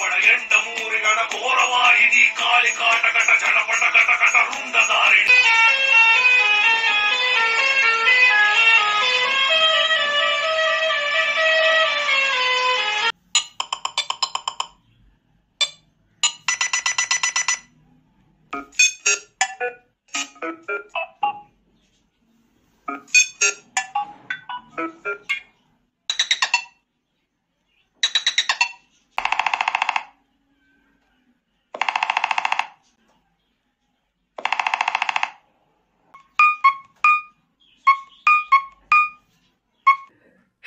పడగెండ మూరిగడ కోరవాయిది కాళికాటకట జడపట కటకట రుండదారి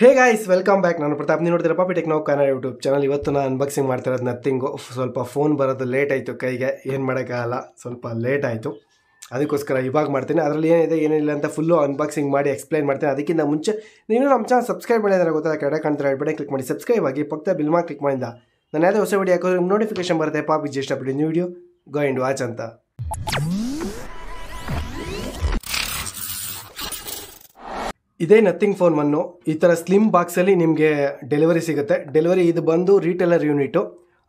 ಹೇ ಗಾಯ್ಸ್ ವೆಲ್ಕಮ್ ಬ್ಯಾಕ್ ನಾನು ಪ್ರತಾಪ್ ನೀವು ನೋಡ್ತೀರ ಪಾಪಿ ಟೆಕ್ನೋ ಕನ್ನಡ ಯೂಟ್ಯೂಬ್ ಚಾನಲ್ ಇವತ್ತು ನಾನು ಅನ್ಬಾಕ್ಸಿಂಗ್ ಮಾಡ್ತಾ ಇರೋದು ನಥಿಂಗು ಸ್ವಲ್ಪ ಫೋನ್ ಬರೋದು ಲೇಟ್ ಆಯಿತು ಕೈಗೆ ಏನು ಮಾಡೋಕ್ಕಾಗಲ್ಲ ಸ್ವಲ್ಪ ಲೇಟ್ ಆಯಿತು ಅದಕ್ಕೋಸ್ಕರ ಇವಾಗ ಮಾಡ್ತೀನಿ ಅದರಲ್ಲಿ ಏನಿದೆ ಏನಿಲ್ಲ ಅಂತ ಫುಲ್ಲು ಅನ್ಬಾಕ್ಸಿಂಗ್ ಮಾಡಿ ಎಕ್ಸ್ಪ್ಲೈನ್ ಮಾಡ್ತೀನಿ ಅದಕ್ಕಿಂತ ಮುಂಚೆ ನೀವು ನಮ್ಮ ಚಾನಲ್ ಸಬ್ಸ್ಕ್ರೈಬ್ ಮಾಡಿದ್ರೆ ಗೊತ್ತಾ ಕಡೆ ಕಾಣ್ತಾರೆ ಬೇಡ ಕ್ಲಿಕ್ ಮಾಡಿ ಸಬ್ಸ್ಕ್ರೈಬ್ ಆಗಿ ಪಕ್ಕದ ಬಿಲ್ ಮಾ ಕ್ಲಿಕ್ ಮಾಡಿದ ನಾನು ಯಾವುದೇ ಹೊಸ ವೀಡಿಯೋ ಹಾಕೋದ್ರೆ ನೋಟಿಫಿಕೇಶನ್ ಬರುತ್ತೆ ಪಾಪ್ ಇಷ್ಟಪಡಿ new video go and watch ಅಂತ ಇದೇ ನಥಿಂಗ್ ಫೋನ್ ಮನ್ನು ಈ ಥರ ಸ್ಲಿಮ್ ಬಾಕ್ಸಲ್ಲಿ ನಿಮಗೆ ಡೆಲಿವರಿ ಸಿಗುತ್ತೆ ಡೆಲಿವರಿ ಇದು ಬಂದು ರೀಟೇಲರ್ ಯೂನಿಟು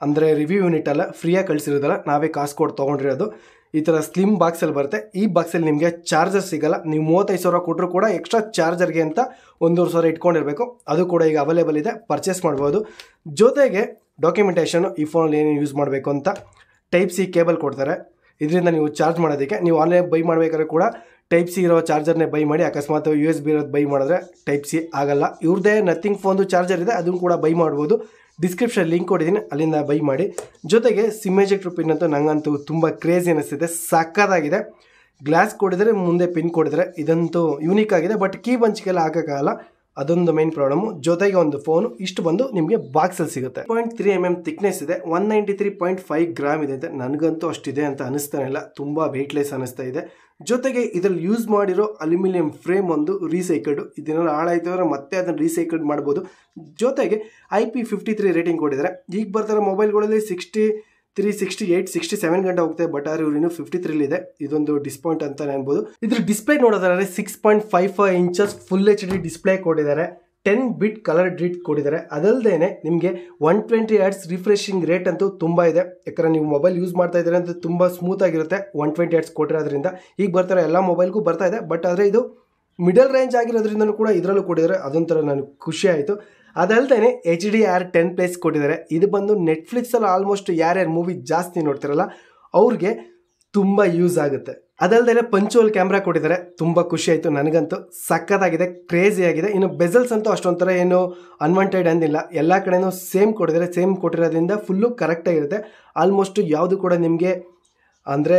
ಅಂದರೆ ರಿವ್ಯೂ ಯೂನಿಟ್ ಅಲ್ಲ ಫ್ರೀಯಾಗಿ ಕಳಿಸಿರೋದಲ್ಲ ನಾವೇ ಕಾಸು ಕೊಟ್ಟು ತೊಗೊಂಡಿರೋದು ಈ ಥರ ಸ್ಲಿಮ್ ಬಾಕ್ಸಲ್ಲಿ ಬರುತ್ತೆ ಈ ಬಾಕ್ಸಲ್ಲಿ ನಿಮಗೆ ಚಾರ್ಜರ್ ಸಿಗಲ್ಲ ನೀವು ಮೂವತ್ತೈದು ಸಾವಿರ ಕೊಟ್ಟರು ಕೂಡ ಎಕ್ಸ್ಟ್ರಾ ಚಾರ್ಜರ್ಗೆ ಅಂತ ಒಂದೂವರೆ ಸಾವಿರ ಇಟ್ಕೊಂಡಿರಬೇಕು ಅದು ಕೂಡ ಈಗ ಅವೈಲೇಬಲ್ ಇದೆ ಪರ್ಚೇಸ್ ಮಾಡ್ಬೋದು ಜೊತೆಗೆ ಡಾಕ್ಯುಮೆಂಟೇಷನು ಈ ಫೋನಲ್ಲಿ ಏನೇನು ಯೂಸ್ ಮಾಡಬೇಕು ಅಂತ ಟೈಪ್ ಸಿ ಕೇಬಲ್ ಕೊಡ್ತಾರೆ ಇದರಿಂದ ನೀವು ಚಾರ್ಜ್ ಮಾಡೋದಕ್ಕೆ ನೀವು ಆನ್ಲೈನ್ ಬೈ ಮಾಡಬೇಕಾದ್ರೆ ಕೂಡ ಟೈಪ್ ಸಿ ಇರೋ ಚಾರ್ಜರ್ನೇ ಬೈ ಮಾಡಿ ಅಕಸ್ಮಾತ್ ಯು ಎಸ್ ಬಿ ಇರೋದು ಬೈ ಮಾಡಿದ್ರೆ ಟೈಪ್ ಸಿ ಆಗಲ್ಲ ಇವ್ರದೇ ನಥಿಂಗ್ ಫೋನ್ದು ಚಾರ್ಜರ್ ಇದೆ ಅದನ್ನು ಕೂಡ ಬೈ ಮಾಡ್ಬೋದು ಡಿಸ್ಕ್ರಿಪ್ಷನ್ ಲಿಂಕ್ ಕೊಟ್ಟಿದ್ದೀನಿ ಅಲ್ಲಿಂದ ಬೈ ಮಾಡಿ ಜೊತೆಗೆ ಸಿಮ್ಮೆಜೆಕ್ಟ್ ಪಿನ್ ಅಂತೂ ನನಗಂತೂ ತುಂಬ ಕ್ರೇಜಿ ಅನ್ನಿಸ್ತಿದೆ ಸಕ್ಕದಾಗಿದೆ ಗ್ಲಾಸ್ ಕೊಡಿದರೆ ಮುಂದೆ ಪಿನ್ ಕೊಡಿದರೆ ಇದಂತೂ ಯೂನಿಕ್ ಆಗಿದೆ ಬಟ್ ಕೀ ಬಂಚ್ಗೆಲ್ಲ ಹಾಕೋಕ್ಕಾಗಲ್ಲ ಅದೊಂದು ಮೈನ್ ಪ್ರಾಬ್ಲಮ್ ಜೊತೆಗೆ ಒಂದು ಫೋನು ಇಷ್ಟು ಬಂದು ನಿಮಗೆ ಬಾಕ್ಸಲ್ಲಿ ಸಿಗುತ್ತೆ point three M M thickness ಇದೆ one ninety three point five gram ಇದೆ ಅಂತ ನನಗಂತೂ ಅಷ್ಟಿದೆ ಅಂತ ಅನಿಸ್ತಾನೆ ಇಲ್ಲ ತುಂಬ ವೇಟ್ಲೆಸ್ ಅನ್ನಿಸ್ತಾ ಇದೆ ಜೊತೆಗೆ ಇದರಲ್ಲಿ ಯೂಸ್ ಮಾಡಿರೋ ಅಲ್ಯೂಮಿನಿಯಂ ಫ್ರೇಮ್ ಒಂದು ರೀಸೈಕಲ್ಡು ಇದನ್ನೆಲ್ಲ ಹಾಳಾಯ್ತು ಅಂದರೆ ಮತ್ತೆ ಅದನ್ನು ರೀಸೈಕಲ್ಡ್ ಮಾಡ್ಬೋದು ಜೊತೆಗೆ I P fifty three rating ಕೊಟ್ಟಿದ್ದಾರೆ ಈಗ ಬರ್ತಾರೆ ಮೊಬೈಲ್ಗಳಲ್ಲಿ sixty three sixty eight sixty seven ಗಂಟೆ ಹೋಗ್ತದೆ ಬಟ್ ಆದರೆ ಇವ್ರು ಇನ್ನೂ ಫಿಫ್ಟಿ ತ್ರೀಲಿ ಇದೆ ಇದೊಂದು ಡಿಸ್ಪಾಯಿಂಟ್ ಅಂತಲೇ ಅನ್ಬೋದು ಇದ್ರ ಡಿಸ್ಪ್ಲೇ ನೋಡೋದಾದ್ರೆ six point five five inches full H D display ಕೊಟ್ಟಿದ್ದಾರೆ ಟೆನ್ ಬಿಟ್ ಕಲರ್ ಡ್ರೀಟ್ ಕೊಡಿದ್ದಾರೆ ಅದಲ್ಲದೆ ನಿಮಗೆ one twenty hertz refreshing rate ಅಂತೂ ತುಂಬ ಇದೆ ಯಾಕಂದರೆ ನೀವು ಮೊಬೈಲ್ ಯೂಸ್ ಮಾಡ್ತಾ ಇದ್ದಾರೆ ಅಂತ ತುಂಬ ಸ್ಮೂತ್ ಆಗಿರುತ್ತೆ ಒನ್ ಟ್ವೆಂಟಿ ಆ್ಯಡ್ಸ್ ಕೊಟ್ಟಿರೋದ್ರಿಂದ ಈಗ ಬರ್ತಾರೆ ಎಲ್ಲ ಮೊಬೈಲ್ಗೂ ಬರ್ತಾ ಇದೆ ಬಟ್ ಆದರೆ ಇದು ಮಿಡಲ್ ರೇಂಜ್ ಆಗಿರೋದ್ರಿಂದಲೂ ಕೂಡ ಇದರಲ್ಲೂ ಕೊಟ್ಟಿದ್ದಾರೆ ಅದೊಂಥರ ನನಗೆ ಖುಷಿ ಆಯಿತು ಅದಲ್ಲದೆ H D R ten plus ಕೊಟ್ಟಿದ್ದಾರೆ ಇದು ಬಂದು ನೆಟ್ಫ್ಲಿಕ್ಸಲ್ಲಿ ಆಲ್ಮೋಸ್ಟ್ ಯಾರ್ಯಾರು ಮೂವಿ ಜಾಸ್ತಿ ನೋಡ್ತಿರಲ್ಲ ಅವ್ರಿಗೆ ತುಂಬ ಯೂಸ್ ಆಗುತ್ತೆ ಅದಲ್ಲದೆ ಪಂಚುವಲ್ ಕ್ಯಾಮ್ರಾ ಕೊಟ್ಟಿದ್ದಾರೆ ತುಂಬ ಖುಷಿ ಆಯಿತು ನನಗಂತೂ ಸಕ್ಕತ್ತಾಗಿದೆ ಕ್ರೇಜಿ ಆಗಿದೆ ಇನ್ನು ಬೆಸಲ್ಸ್ ಅಂತೂ ಅಷ್ಟೊಂಥರ ಏನು ಅನ್ವಾಂಟೆಡ್ ಅಂದಿಲ್ಲ ಎಲ್ಲ ಕಡೆನೂ ಸೇಮ್ ಕೊಟ್ಟಿದ್ದಾರೆ ಸೇಮ್ ಕೊಟ್ಟಿರೋದ್ರಿಂದ ಫುಲ್ಲು ಕರೆಕ್ಟಾಗಿರುತ್ತೆ ಆಲ್ಮೋಸ್ಟು ಯಾವುದು ಕೂಡ ನಿಮಗೆ ಅಂದರೆ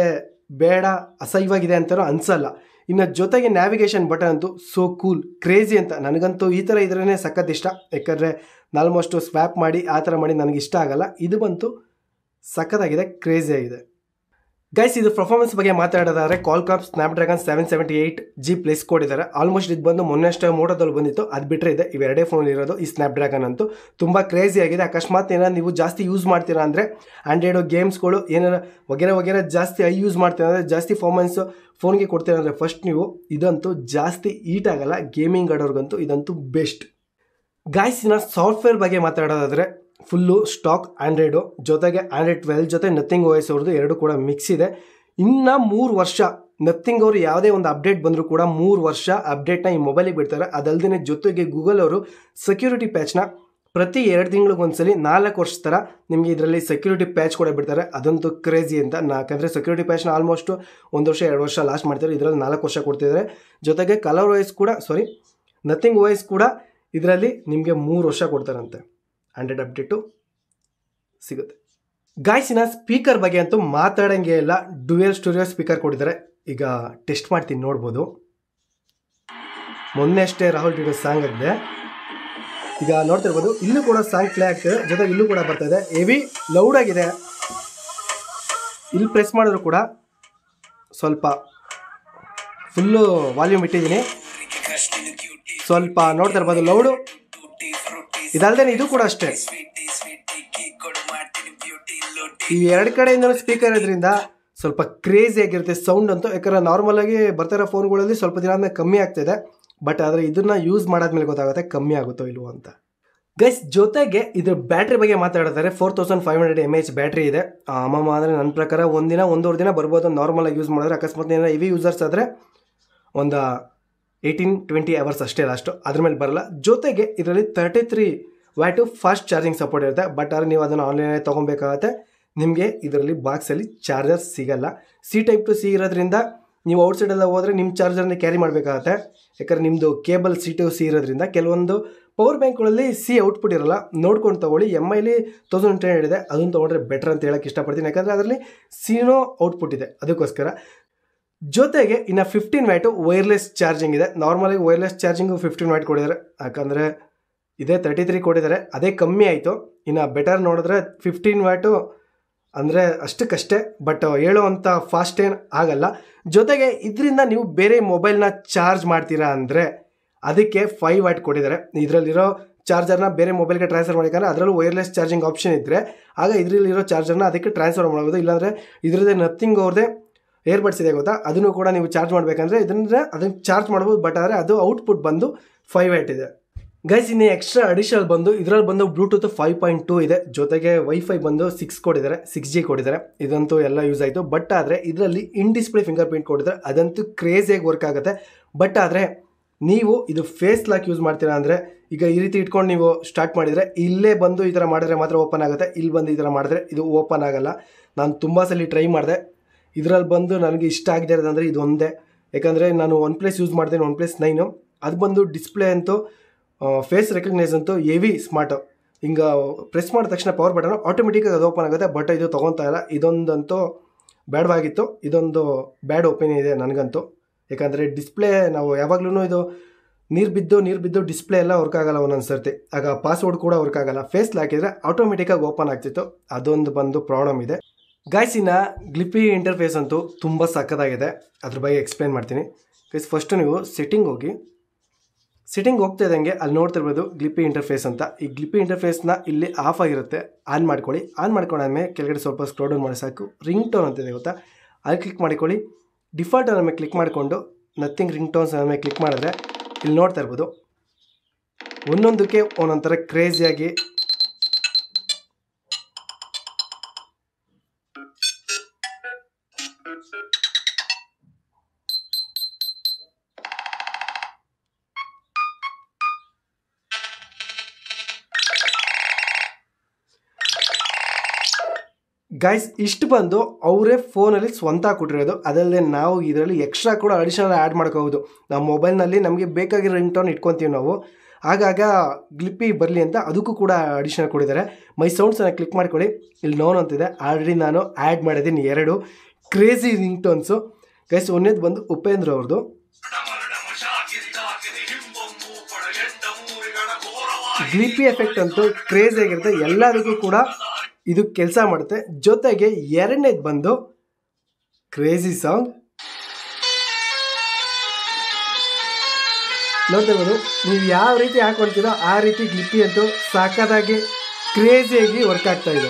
ಬೇಡ ಅಸಹ್ಯವಾಗಿದೆ ಅಂತಾರೋ ಅನಿಸಲ್ಲ ಇನ್ನು ಜೊತೆಗೆ ನ್ಯಾವಿಗೇಷನ್ ಬಟನ್ ಅಂತೂ ಸೋ ಕೂಲ್ ಕ್ರೇಜಿ ಅಂತ ನನಗಂತೂ ಈ ಥರ ಇದ್ರೇ ಸಖತ್ ಇಷ್ಟ ಯಾಕಂದರೆ ನಾಲ್ಮೋಸ್ಟು ಸ್ವ್ಯಾಪ್ ಮಾಡಿ ಆ ಥರ ಮಾಡಿ ನನಗೆ ಇಷ್ಟ ಆಗಲ್ಲ ಇದು ಬಂತು ಸಖತ್ತಾಗಿದೆ ಕ್ರೇಜಿ ಆಗಿದೆ ಗೈಸ್ ಇದು ಪರ್ಫಾರ್ಮೆನ್ಸ್ ಬಗ್ಗೆ ಮಾತಾಡೋದಾದ್ರೆ ಕಾಪ್ Snapdragon seven seventy eight G plus ಕೊಟ್ಟಿದ್ದಾರೆ ಆಲ್ಮೋಸ್ಟ್ ಇದು ಬಂದು ಅಷ್ಟೇ ಮೋಟೋದಲ್ಲಿ ಬಂದಿತ್ತು ಅದು ಬಿಟ್ಟರೆ ಇದೆ ಇವೆರಡೇ ಫೋನ್ ಇರೋದು ಈ ಸ್ನಾಪ್ ಡ್ರ್ಯಾಗನ್ ಅಂತೂ ತುಂಬ ಕ್ರೇಜಿ ಆಗಿದೆ ಅಕಸ್ಮಾತ್ ಏನಾದ್ರು ನೀವು ಜಾಸ್ತಿ ಯೂಸ್ ಮಾಡ್ತೀರಾ ಅಂದರೆ ಆ್ಯಂಡ್ರಾಯ್ಡು ಗೇಮ್ಸ್ಗಳು ಏನಾರು ವಗೇರೆ ವಗೇರೆ ಜಾಸ್ತಿ ಐ ಯೂಸ್ ಮಾಡ್ತೀರಾ ಅಂದರೆ ಜಾಸ್ತಿ ಫಾರ್ಮೆನ್ಸು ಫೋನ್ಗೆ ಕೊಡ್ತೀರಾ ಅಂದರೆ ಫಸ್ಟ್ ನೀವು ಇದಂತೂ ಜಾಸ್ತಿ ಈಟ್ ಆಗಲ್ಲ ಗೇಮಿಂಗ್ ಆಡೋರ್ಗಂತೂ ಇದಂತೂ ಬೆಸ್ಟ್ ಗಾಯ್ಸಿನ ಸಾಫ್ಟ್ವೇರ್ ಬಗ್ಗೆ ಮಾತಾಡೋದಾದರೆ ಫುಲ್ಲು ಸ್ಟಾಕ್ ಆ್ಯಂಡ್ರಾಯ್ಡು ಜೊತೆಗೆ ಆ್ಯಂಡ್ರಾಯ್ಡ್ ಟ್ವೆಲ್ ಜೊತೆ ನಥಿಂಗ್ ಓಎಸ್ ಅವ್ರದ್ದು ಎರಡು ಕೂಡ ಮಿಕ್ಸ್ ಇದೆ ಇನ್ನು ಮೂರು ವರ್ಷ ನಥಿಂಗ್ ಅವರು ಯಾವುದೇ ಒಂದು ಅಪ್ಡೇಟ್ ಬಂದರೂ ಕೂಡ ಮೂರು ವರ್ಷ ಅಪ್ಡೇಟ್ನ ಈ ಮೊಬೈಲಿಗೆ ಬಿಡ್ತಾರೆ ಅದಲ್ಲದೆ ಜೊತೆಗೆ ಗೂಗಲ್ ಅವರು ಸೆಕ್ಯೂರಿಟಿ ಪ್ಯಾಚ್ನ ಪ್ರತಿ ಎರಡು ತಿಂಗಳಿಗೊಂದ್ಸಲಿ ನಾಲ್ಕು ವರ್ಷ ಥರ ನಿಮಗೆ ಇದರಲ್ಲಿ ಸೆಕ್ಯೂರಿಟಿ ಪ್ಯಾಚ್ ಕೂಡ ಬಿಡ್ತಾರೆ ಅದಂತೂ ಕ್ರೇಜಿ ಅಂತ ಯಾಕಂದರೆ ಸೆಕ್ಯೂರಿಟಿ ಪ್ಯಾಚ್ನ ಆಲ್ಮೋಸ್ಟ್ ಒಂದು ವರ್ಷ ಎರಡು ವರ್ಷ ಲಾಸ್ಟ್ ಮಾಡ್ತಾರೆ ಇದರಲ್ಲಿ ನಾಲ್ಕು ವರ್ಷ ಕೊಡ್ತಿದ್ದಾರೆ ಜೊತೆಗೆ ಕಲರ್ ವೈಸ್ ಕೂಡ ಸಾರಿ ನಥಿಂಗ್ ವೈಸ್ ಕೂಡ ಇದರಲ್ಲಿ ನಿಮಗೆ ಮೂರು ವರ್ಷ ಕೊಡ್ತಾರಂತೆ ಹಂಡ್ರೆಡ್ ಟು ಸಿಗುತ್ತೆ ಗಾಯ್ಸಿನ ಸ್ಪೀಕರ್ ಬಗ್ಗೆ ಅಂತೂ ಮಾತಾಡೋಂಗೆ ಇಲ್ಲ ಡ್ಯುಯಲ್ ಸ್ಟುಡಿಯೋ ಸ್ಪೀಕರ್ ಕೊಟ್ಟಿದ್ದಾರೆ ಈಗ ಟೆಸ್ಟ್ ಮಾಡ್ತೀನಿ ನೋಡ್ಬೋದು ಮೊನ್ನೆ ಅಷ್ಟೇ ರಾಹುಲ್ ಡಿಡೋ ಸಾಂಗ್ ಆಗಿದೆ ಈಗ ನೋಡ್ತಿರ್ಬೋದು ಇಲ್ಲೂ ಕೂಡ ಸಾಂಗ್ ಪ್ಲೇ ಆಗ್ತದೆ ಜೊತೆಗೆ ಇಲ್ಲೂ ಕೂಡ ಬರ್ತಾ ಇದೆ ಹೆವಿ ಲೌಡ್ ಆಗಿದೆ ಇಲ್ಲಿ ಪ್ರೆಸ್ ಮಾಡಿದ್ರು ಕೂಡ ಸ್ವಲ್ಪ ಫುಲ್ಲು ವಾಲ್ಯೂಮ್ ಇಟ್ಟಿದ್ದೀನಿ ಸ್ವಲ್ಪ ನೋಡ್ತಾ ಇರ್ಬೋದು ಲೌಡು ಇದಲ್ಲದೆ ಇದು ಕೂಡ ಅಷ್ಟೇ ಈ ಎರಡು ಕಡೆಯಿಂದ ಸ್ಪೀಕರ್ ಇರೋದ್ರಿಂದ ಸ್ವಲ್ಪ ಕ್ರೇಜಿ ಆಗಿರುತ್ತೆ ಸೌಂಡ್ ಅಂತೂ ಯಾಕಂದ್ರೆ ನಾರ್ಮಲ್ ಆಗಿ ಇರೋ ಫೋನ್ಗಳಲ್ಲಿ ಸ್ವಲ್ಪ ದಿನ ಕಮ್ಮಿ ಆಗ್ತಿದೆ ಬಟ್ ಆದರೆ ಇದನ್ನು ಯೂಸ್ ಮಾಡಾದ್ಮೇಲೆ ಗೊತ್ತಾಗುತ್ತೆ ಕಮ್ಮಿ ಆಗುತ್ತೋ ಇಲ್ವೋ ಅಂತ ಗೈಸ್ ಜೊತೆಗೆ ಇದ್ರ ಬ್ಯಾಟ್ರಿ ಬಗ್ಗೆ ಮಾತಾಡ್ತಾರೆ four thousand five hundred M H battery ಇದೆ ಅಮ್ಮ ಅಂದರೆ ನನ್ನ ಪ್ರಕಾರ ಒಂದಿನ ಒಂದೂವರೆ ದಿನ ಬರ್ಬೋದು ನಾರ್ಮಲಾಗಿ ಯೂಸ್ ಮಾಡಿದ್ರೆ ಅಕಸ್ಮಾತ್ ಏನಾರ ಇವಿ ಯೂಸರ್ಸ್ ಆದರೆ ಒಂದು ಏಯ್ಟೀನ್ ಟ್ವೆಂಟಿ ಅವರ್ಸ್ ಅಷ್ಟೇ ಲಾಸ್ಟು ಅದ್ರ ಮೇಲೆ ಬರಲ್ಲ ಜೊತೆಗೆ ಇದರಲ್ಲಿ thirty three watt fast charging support ಇರುತ್ತೆ ಬಟ್ ಆದರೆ ನೀವು ಅದನ್ನು ಆನ್ಲೈನಲ್ಲಿ ತೊಗೊಬೇಕಾಗತ್ತೆ ನಿಮಗೆ ಇದರಲ್ಲಿ ಬಾಕ್ಸಲ್ಲಿ ಚಾರ್ಜರ್ ಸಿಗಲ್ಲ ಸಿ ಟೈಪ್ ಟು ಸಿ ಇರೋದ್ರಿಂದ ನೀವು ಔಟ್ಸೈಡೆಲ್ಲ ಹೋದರೆ ನಿಮ್ಮ ಚಾರ್ಜರ್ನ ಕ್ಯಾರಿ ಮಾಡಬೇಕಾಗತ್ತೆ ಯಾಕಂದರೆ ನಿಮ್ಮದು ಕೇಬಲ್ ಸಿ ಟು ಸಿ ಇರೋದ್ರಿಂದ ಕೆಲವೊಂದು ಪವರ್ ಬ್ಯಾಂಕ್ಗಳಲ್ಲಿ ಸಿ ಔಟ್ಪುಟ್ ಇರಲ್ಲ ನೋಡ್ಕೊಂಡು ತೊಗೊಳ್ಳಿ ಎಮ್ ಐಲಿ ತೌಸಂಡ್ ಟೆನ್ ಇದೆ ಅದನ್ನು ತೊಗೊಂಡ್ರೆ ಬೆಟರ್ ಅಂತ ಹೇಳಕ್ಕೆ ಇಷ್ಟಪಡ್ತೀನಿ ಯಾಕಂದರೆ ಅದರಲ್ಲಿ ಸಿನೋ ಔಟ್ಪುಟ್ ಇದೆ ಅದಕ್ಕೋಸ್ಕರ ಜೊತೆಗೆ ಇನ್ನು ಫಿಫ್ಟೀನ್ ವ್ಯಾಟು ವೈರ್ಲೆಸ್ ಚಾರ್ಜಿಂಗ್ ಇದೆ ನಾರ್ಮಲಾಗಿ ವೈರ್ಲೆಸ್ ಚಾರ್ಜಿಂಗು ಫಿಫ್ಟೀನ್ ವ್ಯಾಟ್ ಕೊಡಿದ್ದಾರೆ ಯಾಕಂದರೆ ಇದೇ ತರ್ಟಿ ತ್ರೀ ಕೊಡಿದ್ದಾರೆ ಅದೇ ಕಮ್ಮಿ ಆಯಿತು ಇನ್ನು ಬೆಟರ್ ನೋಡಿದ್ರೆ ಫಿಫ್ಟೀನ್ ವ್ಯಾಟು ಅಂದರೆ ಅಷ್ಟಕ್ಕಷ್ಟೇ ಬಟ್ ಹೇಳುವಂಥ ಫಾಸ್ಟ್ ಏನು ಆಗಲ್ಲ ಜೊತೆಗೆ ಇದರಿಂದ ನೀವು ಬೇರೆ ಮೊಬೈಲ್ನ ಚಾರ್ಜ್ ಮಾಡ್ತೀರಾ ಅಂದರೆ ಅದಕ್ಕೆ ಫೈವ್ ವ್ಯಾಟ್ ಕೊಟ್ಟಿದ್ದಾರೆ ಇದರಲ್ಲಿರೋ ಚಾರ್ಜರ್ನ ಬೇರೆ ಮೊಬೈಲ್ಗೆ ಟ್ರಾನ್ಸ್ಫರ್ ಮಾಡಿಕಂದ್ರೆ ಅದರಲ್ಲೂ ವೈರ್ಲೆಸ್ ಚಾರ್ಜಿಂಗ್ ಆಪ್ಷನ್ ಇದ್ದರೆ ಆಗ ಇದರಲ್ಲಿರೋ ಚಾರ್ಜರ್ನ ಅದಕ್ಕೆ ಟ್ರಾನ್ಸ್ಫರ್ ಮಾಡ್ಬೋದು ಇಲ್ಲಾಂದರೆ ಇದರದೇ ನಥಿಂಗ್ ಅವ್ರದೇ ಏರ್ಬಡ್ಸ್ ಇದೆ ಗೊತ್ತಾ ಅದನ್ನು ಕೂಡ ನೀವು ಚಾರ್ಜ್ ಮಾಡಬೇಕಂದ್ರೆ ಇದನ್ನ ಅದನ್ನು ಚಾರ್ಜ್ ಮಾಡ್ಬೋದು ಬಟ್ ಆದರೆ ಅದು ಔಟ್ಪುಟ್ ಬಂದು ಫೈವ್ ಏಟ್ ಇದೆ ಗೈಸ್ ಇನ್ನು ಎಕ್ಸ್ಟ್ರಾ ಅಡಿಷನಲ್ ಬಂದು ಇದರಲ್ಲಿ ಬಂದು ಬ್ಲೂಟೂತ್ ಫೈವ್ ಪಾಯಿಂಟ್ ಟೂ ಇದೆ ಜೊತೆಗೆ ವೈಫೈ ಬಂದು ಸಿಕ್ಸ್ ಕೊಡಿದ್ದಾರೆ ಸಿಕ್ಸ್ ಜಿ ಕೊಡಿದ್ದಾರೆ ಇದಂತೂ ಎಲ್ಲ ಯೂಸ್ ಆಯಿತು ಬಟ್ ಆದರೆ ಇದರಲ್ಲಿ ಇನ್ ಡಿಸ್ಪ್ಲೇ ಫಿಂಗರ್ ಪ್ರಿಂಟ್ ಕೊಡಿದ್ದಾರೆ ಅದಂತೂ ಕ್ರೇಜಿಯಾಗಿ ವರ್ಕ್ ಆಗುತ್ತೆ ಬಟ್ ಆದರೆ ನೀವು ಇದು ಫೇಸ್ ಲಾಕ್ ಯೂಸ್ ಮಾಡ್ತೀರಾ ಅಂದರೆ ಈಗ ಈ ರೀತಿ ಇಟ್ಕೊಂಡು ನೀವು ಸ್ಟಾರ್ಟ್ ಮಾಡಿದರೆ ಇಲ್ಲೇ ಬಂದು ಈ ಥರ ಮಾಡಿದ್ರೆ ಮಾತ್ರ ಓಪನ್ ಆಗುತ್ತೆ ಇಲ್ಲಿ ಬಂದು ಈ ಥರ ಮಾಡಿದ್ರೆ ಇದು ಓಪನ್ ಆಗಲ್ಲ ನಾನು ತುಂಬ ಸಲ ಟ್ರೈ ಮಾಡಿದೆ ಇದರಲ್ಲಿ ಬಂದು ನನಗೆ ಇಷ್ಟ ಆಗದೆ ಇರೋದಂದರೆ ಒಂದೇ ಯಾಕಂದರೆ ನಾನು ಒನ್ ಪ್ಲಸ್ ಯೂಸ್ ಮಾಡ್ತೇನೆ ಒನ್ ಪ್ಲಸ್ ನೈನು ಅದು ಬಂದು ಡಿಸ್ಪ್ಲೇ ಅಂತೂ ಫೇಸ್ ರೆಕಗ್ನೈಸ್ ಅಂತೂ ವಿ ಸ್ಮಾರ್ಟು ಹಿಂಗೆ ಪ್ರೆಸ್ ಮಾಡಿದ ತಕ್ಷಣ ಪವರ್ ಬಟನ್ ಆಟೋಮೆಟಿಕಾಗಿ ಅದು ಓಪನ್ ಆಗುತ್ತೆ ಬಟ್ ಇದು ತೊಗೊತಾ ಇಲ್ಲ ಇದೊಂದಂತೂ ಬ್ಯಾಡ್ವಾಗಿತ್ತು ಇದೊಂದು ಬ್ಯಾಡ್ ಒಪಿನಿಯನ್ ಇದೆ ನನಗಂತೂ ಯಾಕಂದರೆ ಡಿಸ್ಪ್ಲೇ ನಾವು ಯಾವಾಗ್ಲೂ ಇದು ನೀರು ಬಿದ್ದು ನೀರು ಬಿದ್ದು ಡಿಸ್ಪ್ಲೇ ಎಲ್ಲ ವರ್ಕ್ ಆಗಲ್ಲ ಒಂದೊಂದು ಸರ್ತಿ ಆಗ ಪಾಸ್ವರ್ಡ್ ಕೂಡ ವರ್ಕ್ ಆಗಲ್ಲ ಫೇಸ್ ಹಾಕಿದರೆ ಆಟೋಮೆಟಿಕಾಗಿ ಓಪನ್ ಆಗ್ತಿತ್ತು ಅದೊಂದು ಬಂದು ಪ್ರಾಬ್ಲಮ್ ಇದೆ ಗಾಯ್ಸಿನ ಗ್ಲಿಪಿ ಇಂಟರ್ಫೇಸ್ ಅಂತೂ ತುಂಬ ಸಕ್ಕತ್ತಾಗಿದೆ ಅದ್ರ ಬಗ್ಗೆ ಎಕ್ಸ್ಪ್ಲೇನ್ ಮಾಡ್ತೀನಿ ಗೈಸ್ ಫಸ್ಟು ನೀವು ಸೆಟ್ಟಿಂಗ್ ಹೋಗಿ ಸೆಟ್ಟಿಂಗ್ ಹೋಗ್ತಾ ಇದ್ದಂಗೆ ಅಲ್ಲಿ ನೋಡ್ತಿರ್ಬೋದು ಗ್ಲಿಪಿ ಇಂಟರ್ಫೇಸ್ ಅಂತ ಈ ಗ್ಲಿಪಿ ಇಂಟರ್ಫೇಸ್ನ ಇಲ್ಲಿ ಆಫ್ ಆಗಿರುತ್ತೆ ಆನ್ ಮಾಡ್ಕೊಳ್ಳಿ ಆನ್ ಮಾಡ್ಕೊಂಡಾದ್ಮೇಲೆ ಕೆಳಗಡೆ ಸ್ವಲ್ಪ ಸ್ಕ್ರೋಲ್ ಮಾಡಿ ಸಾಕು ರಿಂಗ್ ಟೋನ್ ಅಂತಿದೆ ಗೊತ್ತಾ ಅಲ್ಲಿ ಕ್ಲಿಕ್ ಮಾಡಿಕೊಳ್ಳಿ ಡಿಫಾಲ್ಟ್ ಅನ್ನೋ ಕ್ಲಿಕ್ ಮಾಡಿಕೊಂಡು ನಥಿಂಗ್ ರಿಂಗ್ ಟೋನ್ಸ್ ಅನ್ನೋ ಕ್ಲಿಕ್ ಮಾಡಿದ್ರೆ ಇಲ್ಲಿ ನೋಡ್ತಾ ಇರ್ಬೋದು ಒಂದೊಂದಕ್ಕೆ ಒಂದೊಂಥರ ಕ್ರೇಜಿಯಾಗಿ ಗೈಸ್ ಇಷ್ಟು ಬಂದು ಅವರೇ ಫೋನಲ್ಲಿ ಸ್ವಂತ ಕೊಟ್ಟಿರೋದು ಅದಲ್ಲದೆ ನಾವು ಇದರಲ್ಲಿ ಎಕ್ಸ್ಟ್ರಾ ಕೂಡ ಅಡಿಷನಲ್ ಆ್ಯಡ್ ಮಾಡ್ಕೋಬೋದು ನಾವು ಮೊಬೈಲ್ನಲ್ಲಿ ನಮಗೆ ಬೇಕಾಗಿರೋ ರಿಂಗ್ ಟೋನ್ ಇಟ್ಕೊತೀವಿ ನಾವು ಆಗಾಗ ಗ್ಲಿಪ್ಪಿ ಬರಲಿ ಅಂತ ಅದಕ್ಕೂ ಕೂಡ ಅಡಿಷನಲ್ ಕೊಡಿದ್ದಾರೆ ಮೈ ಸೌಂಡ್ಸನ್ನು ಕ್ಲಿಕ್ ಮಾಡಿಕೊಳ್ಳಿ ಇಲ್ಲಿ ನೋನ್ ಅಂತಿದೆ ಆಲ್ರೆಡಿ ನಾನು ಆ್ಯಡ್ ಮಾಡಿದ್ದೀನಿ ಎರಡು ಕ್ರೇಜಿ ರಿಂಗ್ ಟೋನ್ಸು ಗೈಸ್ ಒಂದೇದು ಬಂದು ಉಪೇಂದ್ರ ಅವ್ರದ್ದು ಗ್ಲಿಪಿ ಎಫೆಕ್ಟ್ ಅಂತೂ ಕ್ರೇಜ್ ಆಗಿರುತ್ತೆ ಎಲ್ಲರಿಗೂ ಕೂಡ ಇದು ಕೆಲಸ ಮಾಡುತ್ತೆ ಜೊತೆಗೆ ಎರಡನೇದು ಬಂದು ಕ್ರೇಜಿ ಸಾಂಗ್ ನೋಡ್ತೇವರು ನೀವು ಯಾವ ರೀತಿ ಹಾಕೊಳ್ತೀರೋ ಆ ರೀತಿ ಗ್ಲಿಪ್ಪಿ ಅಂತೂ ಸಾಕಾದಾಗಿ ಕ್ರೇಜಿಯಾಗಿ ವರ್ಕ್ ಆಗ್ತಾ ಇದೆ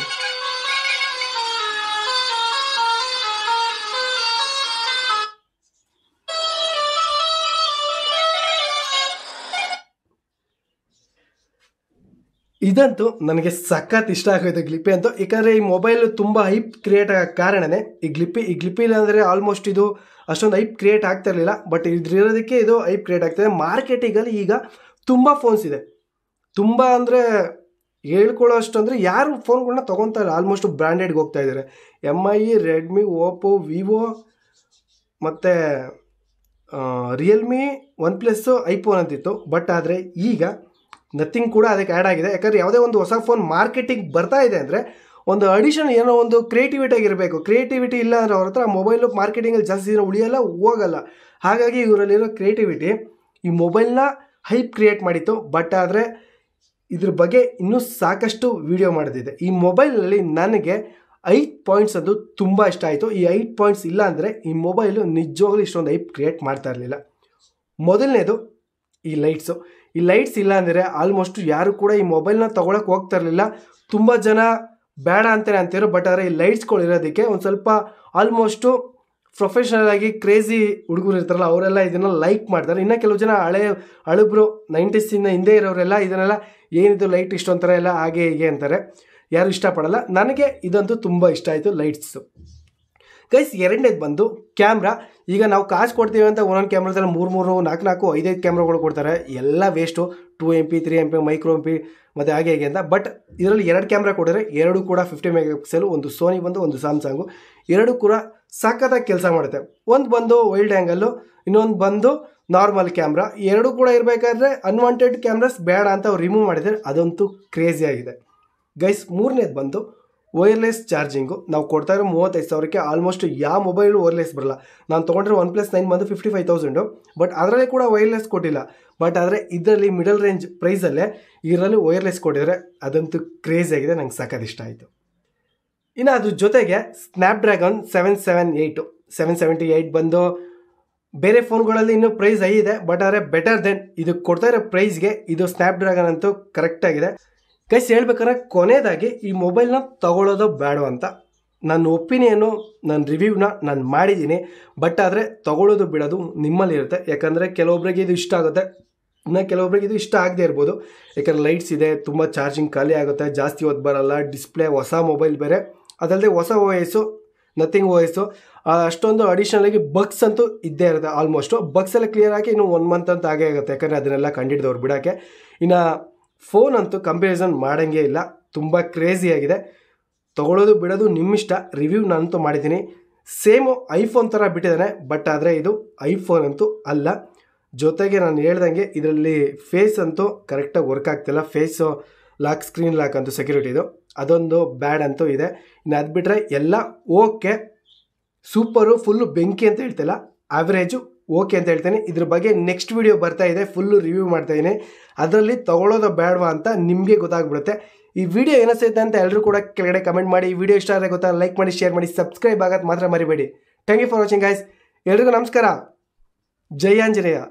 ಇದಂತೂ ನನಗೆ ಸಖತ್ ಇಷ್ಟ ಆಗೋಯ್ತು ಗ್ಲಿಪಿ ಅಂತೂ ಏಕೆಂದರೆ ಈ ಮೊಬೈಲ್ ತುಂಬ ಹೈಪ್ ಕ್ರಿಯೇಟ್ ಆಗೋ ಕಾರಣವೇ ಈ ಗ್ಲಿಪಿ ಈ ಗ್ಲಿಪಿ ಇಲ್ಲಾಂದರೆ ಆಲ್ಮೋಸ್ಟ್ ಇದು ಅಷ್ಟೊಂದು ಹೈಪ್ ಕ್ರಿಯೇಟ್ ಆಗ್ತಾ ಇರಲಿಲ್ಲ ಬಟ್ ಇದ್ರಿರೋದಕ್ಕೆ ಇದು ಹೈಪ್ ಕ್ರಿಯೇಟ್ ಆಗ್ತಾಯಿದೆ ಮಾರ್ಕೆಟಿಗಲ್ಲಿ ಈಗ ತುಂಬ ಫೋನ್ಸ್ ಇದೆ ತುಂಬ ಅಂದರೆ ಹೇಳ್ಕೊಳ್ಳೋ ಅಷ್ಟು ಅಂದರೆ ಯಾರು ಫೋನ್ಗಳನ್ನ ತೊಗೊತಾ ಇಲ್ಲ ಆಲ್ಮೋಸ್ಟ್ ಬ್ರ್ಯಾಂಡೆಡ್ಗೆ ಹೋಗ್ತಾ ಇದ್ದಾರೆ M I Redmi Oppo Vivo ಮತ್ತು ರಿಯಲ್ಮಿ ಒನ್ ಪ್ಲಸ್ಸು ಐಫೋನ್ ಅಂತಿತ್ತು ಬಟ್ ಆದರೆ ಈಗ ನಥಿಂಗ್ ಕೂಡ ಅದಕ್ಕೆ ಆ್ಯಡ್ ಆಗಿದೆ ಯಾಕಂದರೆ ಯಾವುದೇ ಒಂದು ಹೊಸ ಫೋನ್ ಮಾರ್ಕೆಟಿಂಗ್ ಬರ್ತಾ ಇದೆ ಅಂದರೆ ಒಂದು ಅಡಿಷನ್ ಏನೋ ಒಂದು ಕ್ರಿಯೇಟಿವಿಟಿ ಆಗಿರಬೇಕು ಕ್ರಿಯೇಟಿವಿಟಿ ಇಲ್ಲ ಅಂದರೆ ಅವ್ರ ಹತ್ರ ಮೊಬೈಲು ಮಾರ್ಕೆಟಿಂಗಲ್ಲಿ ಜಾಸ್ತಿ ದಿನ ಉಳಿಯಲ್ಲ ಹೋಗಲ್ಲ ಹಾಗಾಗಿ ಇವರಲ್ಲಿರೋ ಕ್ರಿಯೇಟಿವಿಟಿ ಈ ಮೊಬೈಲ್ನ ಹೈಪ್ ಕ್ರಿಯೇಟ್ ಮಾಡಿತ್ತು ಬಟ್ ಆದರೆ ಇದ್ರ ಬಗ್ಗೆ ಇನ್ನೂ ಸಾಕಷ್ಟು ವಿಡಿಯೋ ಮಾಡೋದಿದೆ ಈ ಮೊಬೈಲ್ನಲ್ಲಿ ನನಗೆ ಐಟ್ ಪಾಯಿಂಟ್ಸ್ ಅದು ತುಂಬ ಇಷ್ಟ ಆಯಿತು ಈ ಐಟ್ ಪಾಯಿಂಟ್ಸ್ ಇಲ್ಲ ಅಂದರೆ ಈ ಮೊಬೈಲು ನಿಜವಾಗ್ಲೂ ಇಷ್ಟೊಂದು ಐಪ್ ಕ್ರಿಯೇಟ್ ಮಾಡ್ತಾ ಇರಲಿಲ್ಲ ಮೊದಲನೇದು ಈ ಲೈಟ್ಸು ಈ ಲೈಟ್ಸ್ ಇಲ್ಲ ಅಂದರೆ ಆಲ್ಮೋಸ್ಟ್ ಯಾರು ಕೂಡ ಈ ಮೊಬೈಲ್ನ ತೊಗೊಳಕ್ಕೆ ಹೋಗ್ತಾ ಇರಲಿಲ್ಲ ತುಂಬ ಜನ ಬೇಡ ಅಂತಾನೆ ಅಂತಿದ್ರು ಬಟ್ ಆದರೆ ಈ ಲೈಟ್ಸ್ಗಳು ಇರೋದಕ್ಕೆ ಒಂದು ಸ್ವಲ್ಪ ಆಲ್ಮೋಸ್ಟು ಪ್ರೊಫೆಷ್ನಲ್ ಆಗಿ ಕ್ರೇಜಿ ಹುಡುಗರು ಇರ್ತಾರಲ್ಲ ಅವರೆಲ್ಲ ಇದನ್ನ ಲೈಕ್ ಮಾಡ್ತಾರೆ ಇನ್ನು ಕೆಲವು ಜನ ಹಳೆ ಹಳಬ್ರು ನೈಂಟೀಸಿಂದ ಹಿಂದೆ ಇರೋರೆಲ್ಲ ಇದನ್ನೆಲ್ಲ ಏನಿದು ಲೈಟ್ ಇಷ್ಟೊಂಥರ ಎಲ್ಲ ಹಾಗೆ ಹೀಗೆ ಅಂತಾರೆ ಯಾರು ಇಷ್ಟಪಡಲ್ಲ ನನಗೆ ಇದಂತೂ ತುಂಬ ಇಷ್ಟ ಆಯಿತು ಲೈಟ್ಸು ಗೈಸ್ ಎರಡನೇದು ಬಂದು ಕ್ಯಾಮ್ರಾ ಈಗ ನಾವು ಕಾಸು ಕೊಡ್ತೀವಿ ಅಂತ ಒಂದೊಂದು ಕ್ಯಾಮ್ರಾದಲ್ಲಿ ಮೂರು ಮೂರು ನಾಲ್ಕು ನಾಲ್ಕು ಐದೈದು ಕ್ಯಾಮ್ರಾಗಳು ಕೊಡ್ತಾರೆ ಎಲ್ಲ waste two M P three M P micro M P ಮತ್ತು ಹಾಗೆ ಹೇಗೆ ಅಂತ ಬಟ್ ಇದರಲ್ಲಿ ಎರಡು ಕ್ಯಾಮ್ರಾ ಕೊಡಿದ್ರೆ ಎರಡು ಕೂಡ ಫಿಫ್ಟಿ ಮೆಗಾ ಒಂದು ಸೋನಿ ಬಂದು ಒಂದು ಸ್ಯಾಮ್ಸಂಗು ಎರಡು ಕೂಡ ಸಖತ್ತಾಗಿ ಕೆಲಸ ಮಾಡುತ್ತೆ ಒಂದು ಬಂದು ವೈಲ್ಡ್ ಆ್ಯಂಗಲ್ಲು ಇನ್ನೊಂದು ಬಂದು ನಾರ್ಮಲ್ ಕ್ಯಾಮ್ರಾ ಎರಡು ಕೂಡ ಇರಬೇಕಾದ್ರೆ ಅನ್ವಾಂಟೆಡ್ ಕ್ಯಾಮ್ರಾಸ್ ಬೇಡ ಅಂತ ಅವ್ರು ರಿಮೂವ್ ಮಾಡಿದರೆ ಅದಂತೂ ಕ್ರೇಜಿ ಆಗಿದೆ ಗೈಸ್ ಮೂರನೇದು ಬಂದು ವೈರ್ಲೆಸ್ ಚಾರ್ಜಿಂಗು ನಾವು ಕೊಡ್ತಾ ಇರೋ ಮೂವತ್ತೈದು ಸಾವಿರಕ್ಕೆ ಆಲ್ಮೋಸ್ಟ್ ಯಾವ ಮೊಬೈಲು ವೈರ್ಲೆಸ್ ಬರಲ್ಲ ನಾನು ತೊಗೊಂಡಿರೋ ಒನ್ ಪ್ಲಸ್ ನೈನ್ ಬಂದು ಫಿಫ್ಟಿ ಫೈವ್ ತೌಸಂಡು ಬಟ್ ಅದರಲ್ಲಿ ಕೂಡ ವೈರ್ಲೆಸ್ ಕೊಟ್ಟಿಲ್ಲ ಬಟ್ ಆದರೆ ಇದರಲ್ಲಿ ಮಿಡಲ್ ರೇಂಜ್ ಪ್ರೈಸಲ್ಲೇ ಇದರಲ್ಲಿ ವೈರ್ಲೆಸ್ ಕೊಟ್ಟಿದ್ರೆ ಅದಂತೂ ಕ್ರೇಜ್ ಆಗಿದೆ ನಂಗೆ ಸಖತ್ ಇಷ್ಟ ಆಯಿತು ಇನ್ನು ಅದ್ರ ಜೊತೆಗೆ Snapdragon seven seven eight seven seventy eight ಬಂದು ಬೇರೆ ಫೋನ್ಗಳಲ್ಲಿ ಇನ್ನೂ ಪ್ರೈಸ್ ಐ ಇದೆ ಬಟ್ ಆದರೆ ಬೆಟರ್ ದೆನ್ ಇದು ಕೊಡ್ತಾ ಇರೋ ಪ್ರೈಸ್ಗೆ ಇದು ಸ್ನ್ಯಾಪ್ ಡ್ರ್ಯಾಗನ್ ಅಂತೂ ಕರೆಕ್ಟಾಗಿದೆ ಕೈಸ್ ಹೇಳ್ಬೇಕಾದ್ರೆ ಕೊನೆಯದಾಗಿ ಈ ಮೊಬೈಲ್ನ ತಗೊಳ್ಳೋದು ಬೇಡ ಅಂತ ನನ್ನ ಒಪಿನಿಯನ್ನು ನನ್ನ ರಿವ್ಯೂನ ನಾನು ಮಾಡಿದ್ದೀನಿ ಬಟ್ ಆದರೆ ತಗೊಳ್ಳೋದು ಬಿಡೋದು ನಿಮ್ಮಲ್ಲಿರುತ್ತೆ ಯಾಕಂದರೆ ಕೆಲವೊಬ್ಬರಿಗೆ ಇದು ಇಷ್ಟ ಆಗುತ್ತೆ ಇನ್ನು ಕೆಲವೊಬ್ರಿಗೆ ಇದು ಇಷ್ಟ ಆಗದೆ ಇರ್ಬೋದು ಯಾಕಂದರೆ ಲೈಟ್ಸ್ ಇದೆ ತುಂಬ ಚಾರ್ಜಿಂಗ್ ಖಾಲಿ ಆಗುತ್ತೆ ಜಾಸ್ತಿ ಹೊತ್ತು ಬರೋಲ್ಲ ಡಿಸ್ಪ್ಲೇ ಹೊಸ ಮೊಬೈಲ್ ಬೇರೆ ಅದಲ್ಲದೆ ಹೊಸ ವಯಸ್ಸು ನಥಿಂಗ್ ಓ ಅಷ್ಟೊಂದು ಆಗಿ ಬಗ್ಸ್ ಅಂತೂ ಇದ್ದೇ ಇರುತ್ತೆ ಆಲ್ಮೋಸ್ಟು ಬಗ್ಸೆಲ್ಲ ಕ್ಲಿಯರ್ ಆಗಿ ಇನ್ನು ಒನ್ ಮಂತ್ ಅಂತ ಆಗೇ ಆಗುತ್ತೆ ಯಾಕಂದರೆ ಅದನ್ನೆಲ್ಲ ಕಂಡಿಡ್ದವ್ರು ಬಿಡೋಕ್ಕೆ ಇನ್ನು ಫೋನ್ ಅಂತೂ ಕಂಪ್ಯಾರಿಸನ್ ಮಾಡೋಂಗೇ ಇಲ್ಲ ತುಂಬ ಕ್ರೇಜಿಯಾಗಿದೆ ತೊಗೊಳ್ಳೋದು ಬಿಡೋದು ನಿಮ್ಮಿಷ್ಟ ರಿವ್ಯೂ ನಾನಂತೂ ಮಾಡಿದ್ದೀನಿ ಸೇಮು ಐಫೋನ್ ಥರ ಬಿಟ್ಟಿದ್ದಾನೆ ಬಟ್ ಆದರೆ ಇದು ಐಫೋನ್ ಅಂತೂ ಅಲ್ಲ ಜೊತೆಗೆ ನಾನು ಹೇಳ್ದಂಗೆ ಇದರಲ್ಲಿ ಫೇಸ್ ಅಂತೂ ಕರೆಕ್ಟಾಗಿ ವರ್ಕ್ ಆಗ್ತಿಲ್ಲ ಫೇಸು ಲಾಕ್ ಸ್ಕ್ರೀನ್ ಲಾಕ್ ಅಂತೂ ಸೆಕ್ಯೂರಿಟಿ ಇದು ಅದೊಂದು ಬ್ಯಾಡ್ ಅಂತೂ ಇದೆ ಇನ್ನು ಅದು ಬಿಟ್ಟರೆ ಎಲ್ಲ ಓಕೆ ಸೂಪರು ಫುಲ್ಲು ಬೆಂಕಿ ಅಂತ ಹೇಳ್ತಿಲ್ಲ ಆವ್ರೇಜು ಓಕೆ ಅಂತ ಹೇಳ್ತೇನೆ ಇದ್ರ ಬಗ್ಗೆ ನೆಕ್ಸ್ಟ್ ವಿಡಿಯೋ ಬರ್ತಾ ಇದೆ ಫುಲ್ಲು ರಿವ್ಯೂ ಮಾಡ್ತಾ ಇದ್ದೀನಿ ಅದರಲ್ಲಿ ತೊಗೊಳ್ಳೋದು ಬೇಡವಾ ಅಂತ ನಿಮಗೆ ಗೊತ್ತಾಗ್ಬಿಡುತ್ತೆ ಈ ವಿಡಿಯೋ ಏನಿಸುತ್ತೆ ಅಂತ ಎಲ್ಲರೂ ಕೂಡ ಕೆಳಗಡೆ ಕಮೆಂಟ್ ಮಾಡಿ ವಿಡಿಯೋ ಇಷ್ಟ ಆದರೆ ಗೊತ್ತಾ ಲೈಕ್ ಮಾಡಿ ಶೇರ್ ಮಾಡಿ ಸಬ್ಸ್ಕ್ರೈಬ್ ಆಗೋದು ಮಾತ್ರ ಮರಿಬೇಡಿ thank you for watching guys ಎಲ್ರಿಗೂ ನಮಸ್ಕಾರ ಜೈ ಆಂಜನೇಯ